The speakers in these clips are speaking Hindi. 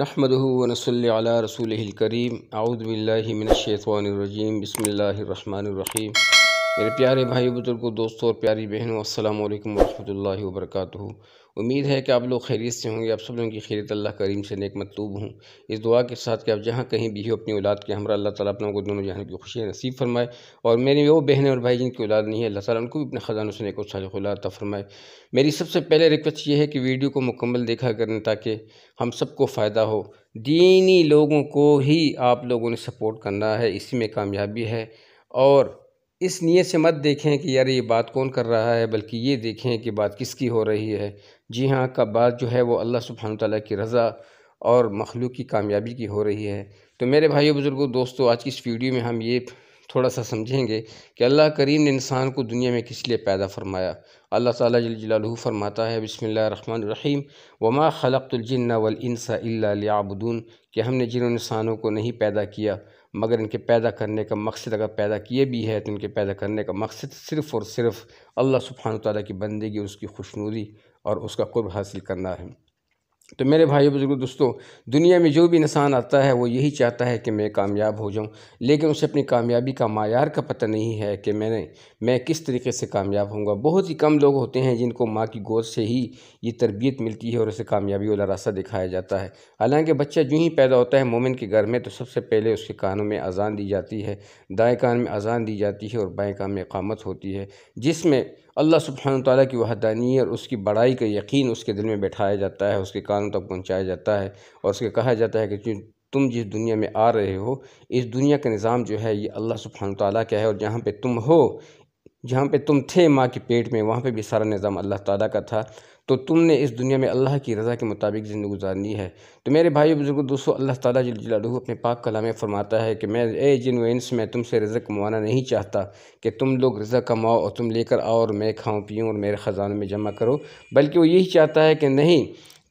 नहमदूनसल रसूल करीम आउदबिल्लिमिनशैतवानरजीम बसमीम मेरे प्यारे भाई बुजुर्गों दोस्तों और प्यारी बहनों अल्लाम वरहमल वर्क उम्मीद है कि आप लोग खैरियत से होंगे आप सब लोगों की खैरियत अल्लाह करीम से नेक मतलूब हूँ इस दुआ के साथ कि आप जहाँ कहीं भी हो अपनी औलाद के हमरा अल्लाह ताला आप को दोनों जहाँ की खुशी नसीब फरमाए और मेरी वो बहनें और भाई जिनकी औलाद नहीं है अल्लाह ताला उनको भी अपने ख़जानों से नेक सलाता फरमाए मेरी सबसे पहले रिक्वेस्ट ये है कि वीडियो को मुकम्मल देखा करें ताकि हम सबको फ़ायदा हो दीनी लोगों को ही आप लोगों ने सपोर्ट करना है इसी में कामयाबी है और इस नीयत से मत देखें कि यार ये बात कौन कर रहा है बल्कि ये देखें कि बात किसकी हो रही है जी हाँ का बात जो है वो अल्लाह सुबहान ताली की रज़ा और मखलूक की कामयाबी की हो रही है तो मेरे भाइयों बुज़ुर्गों दोस्तों आज की इस वीडियो में हम ये थोड़ा सा समझेंगे कि अल्लाह करीम ने इंसान को दुनिया में किस लिए पैदा फरमाया अल्लाह ताला जलालहू फरमाता है बिसमीम वमा खलकतुलजन्ना वलसा अल्लाबुदून कि हमने जिन इंसानों को नहीं पैदा किया मगर इनके पैदा करने का मकसद अगर पैदा किए भी है तो इनके पैदा करने का मकसद सिर्फ़ और सिर्फ़ अल्लाह सुबहान ताली की बंदगी उसकी खुशनूरी और उसका कुर्ब हासिल करना है तो मेरे भाई बुजुर्ग दोस्तों दुनिया में जो भी इंसान आता है वो यही चाहता है कि मैं कामयाब हो जाऊं लेकिन उसे अपनी कामयाबी का मायार का पता नहीं है कि मैंने मैं किस तरीके से कामयाब होऊंगा बहुत ही कम लोग होते हैं जिनको माँ की गोद से ही ये तरबियत मिलती है और उसे कामयाबी वाला रास्ता दिखाया जाता है हालांकि बच्चा जो ही पैदा होता है मोमिन के घर में तो सबसे पहले उसके कानों में अजान दी जाती है दाएँ कान में अजान दी जाती है और बाएँ कान में इकामत होती है जिसमें अल्लाह सुबहान ताली की वहदानी और उसकी बड़ाई का यकीन उसके दिल में बैठाया जाता है उसके कानों तक पहुँचाया जाता है और उसके कहा जाता है कि तुम जिस दुनिया में आ रहे हो इस दुनिया का निज़ाम जो है ये अल्लाह सुबहान ताली का है और जहाँ पे तुम हो जहाँ पे तुम थे माँ के पेट में वहाँ पे भी सारा निज़ाम अल्लाह ताला का था तो तुमने इस दुनिया में अल्लाह की रज़ा के मुताबिक ज़िंदगी गुजारनी है तो मेरे भाई बुज़ुर्ग दोस्तों अल्लाह ताला जलालहू अपने पाक कला में फरमाता है कि मैं ए जिन वंस मैं तुमसे रज़ा कमाना नहीं चाहता कि तुम लोग रज़ा कमाओ और तुम लेकर आओ और मैं खाऊँ पीऊँ और मेरे खजानों में जमा करो बल्कि वो यही चाहता है कि नहीं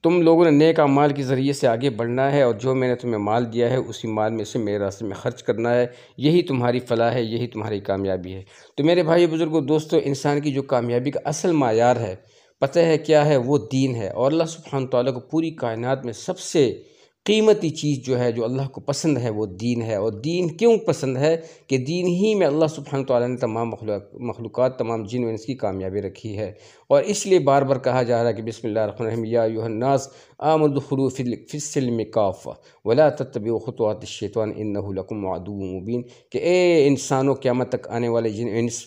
तुम लोगों ने नेक माल के ज़रिए से आगे बढ़ना है और जो मैंने तुम्हें माल दिया है उसी माल में से मेरे रास्ते में खर्च करना है यही तुम्हारी फलाह है यही तुम्हारी कामयाबी है तो मेरे भाई बुज़ुर्गों दोस्तों इंसान की जो कामयाबी का असल मैार है पता है क्या है वो दीन है और अल्लाह सुबहान तौला को पूरी कायनात में सबसे कीमती चीज़ जो है जो अल्लाह को पसंद है वो दीन है और दीन क्यों पसंद है कि दीन ही में अल्लाह सुबहान ताली ने तमाम मखलूक तमाम जिन में की कामयाबी रखी है और इसलिए बार बार कहा जा रहा है कि बिसमिल्लास आमदखलूफ़िसम काफ़ वला तब ख़ुतवात शेतवान इन लकुम मदूम मुबीन कि ए इंसानों क़्यामत तक आने वाले जिन इंस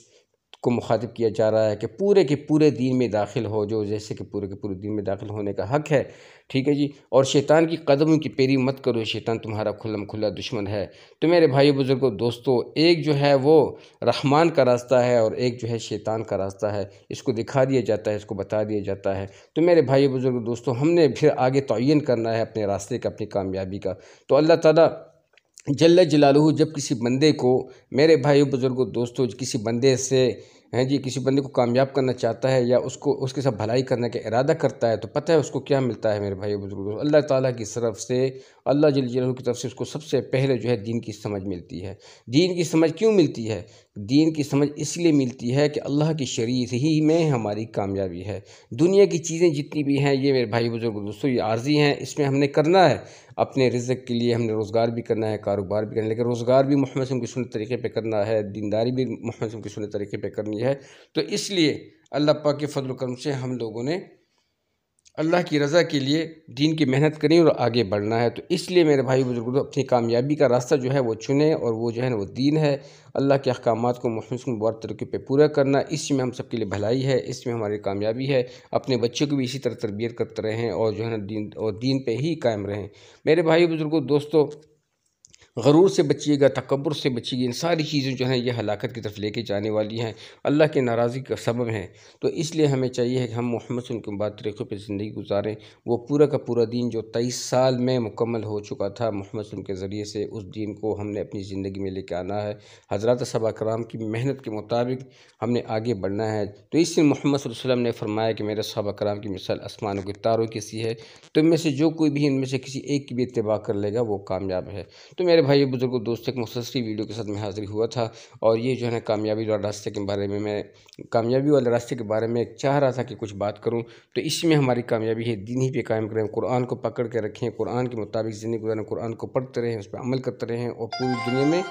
को मुखातब किया जा रहा है कि पूरे के पूरे दिन में दाखिल हो जो जैसे कि पूरे के पूरे दिन में दाखिल होने का हक है ठीक है जी और शैतान की कदमों की पेरी मत करो शैतान तुम्हारा खुल्लम खुला दुश्मन है तो मेरे भाई बुज़ुर्गों दोस्तों एक जो है वो रहमान का रास्ता है और एक जो है शैतान का रास्ता है इसको दिखा दिया जाता है इसको बता दिया जाता है तो मेरे भाई बुज़ुर्ग दोस्तों हमने फिर आगे तयन करना है अपने रास्ते का अपनी कामयाबी का तो अल्लाह ताली जल्ला जलालहू जब किसी बंदे को मेरे भाई बुज़ुर्गों दोस्तों किसी बंदे से हैं जी किसी बंदे को कामयाब करना चाहता है या उसको उसके साथ भलाई करने का इरादा करता है तो पता है उसको क्या मिलता है मेरे भाई बुजुर्ग अल्लाह ताला की तरफ से अल्लाह जल की तरफ से उसको सबसे पहले जो है दीन की समझ मिलती है दीन की समझ क्यों मिलती है दीन की समझ इसलिए मिलती है कि अल्लाह की शरीर ही में हमारी कामयाबी है दुनिया की चीज़ें जितनी भी हैं ये मेरे भाई बुजुर्ग दोस्तों ये आर्जी हैं इसमें हमने करना है अपने रिजक के लिए हमने रोज़गार भी करना है कारोबार भी करना है लेकिन रोज़गार भी मोहम्मद की सुन तरीके पर करना है दीनदारी भी मोहम्मद की सुन तरीके पर करनी है तो इसलिए अल्लाह पा के फजल करम से हम लोगों ने अल्लाह की रज़ा के लिए दीन की मेहनत करें और आगे बढ़ना है तो इसलिए मेरे भाई बुज़ुर्गों तो अपनी कामयाबी का रास्ता जो है वो चुने और वो जो है वो दीन है अल्लाह के अहकाम को मुहसिन बार तरीके पर पूरा करना इसी में हम के लिए भलाई है इसमें हमारी कामयाबी है अपने बच्चों की भी इसी तरह तरबियत करते रहें और जो है ना दीन और दीन पर ही कायम रहें मेरे भाई बुज़ुर्गों दोस्तों गरूर से बचिएगा तकबर से बचिएगा इन सारी चीज़ें जो हैं ये हलाकत की तरफ लेके जाने वाली हैं अल्लाह के नाराज़गी का सबब हैं तो इसलिए हमें चाहिए कि हम मोहम्मद सुन के बाद तरीक़ों पर ज़िंदगी गुजारें वो पूरा का पूरा दिन जो तेईस साल में मुकम्मल हो चुका था मोहम्मद सुन के ज़रिए से उस दिन को हमने अपनी ज़िंदगी में लेके आना है हजरत सबा कराम की मेहनत के मुताबिक हमने आगे बढ़ना है तो इसलिए मोहम्मद वसलम ने फरमाया कि मेरे सबा कराम की मिसाल आसमानों के तारों की सी है तो इनमें से जो कोई भी इनमें से किसी एक की भी इतबा कर लेगा वो कामयाब है तो मेरे भाई बुज़ुर्ग दोस्त एक मुखसरी वीडियो के साथ मैं हाजिर हुआ था और ये जो है ना कामयाबी वाले रास्ते के बारे में मैं कामयाबी वाले रास्ते के बारे में चाह रहा था कि कुछ बात करूँ तो इसमें हमारी कामयाबी है दिन ही पे कायम करें कुरान को पकड़ के रखें कुरान के मुताबिक ज़िंदगी गुजारें कुरान को पढ़ते रहें उस पर अमल करते रहें और पूरी दुनिया में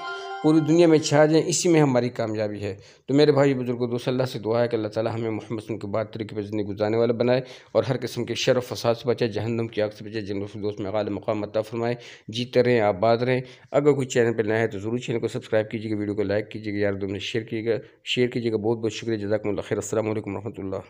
पूरी दुनिया में छा जाएँ इसी में हमारी कामयाबी है तो मेरे भाई बुजुर्गों दोस्त अल्लाह से दुआ है कि अल्लाह ताला हमें मोहम्मद सुन के बाद तरीके पर ज़िंदगी गुजारने वाला बनाए और हर किस्म के शर फसाद से बचाए जहनम की आग से बचाए जिन दोस्त में गाल मकाम मत फरमाए जीते रहें आबाद रहें अगर कोई चैनल पर नया है तो ज़रूर चैनल को सब्सक्राइब कीजिएगा वीडियो को लाइक कीजिएगा यार दोनों शेयर कीजिएगा शेयर कीजिएगा बहुत बहुत शुक्रिया जजाकमल खैर असल वरहमल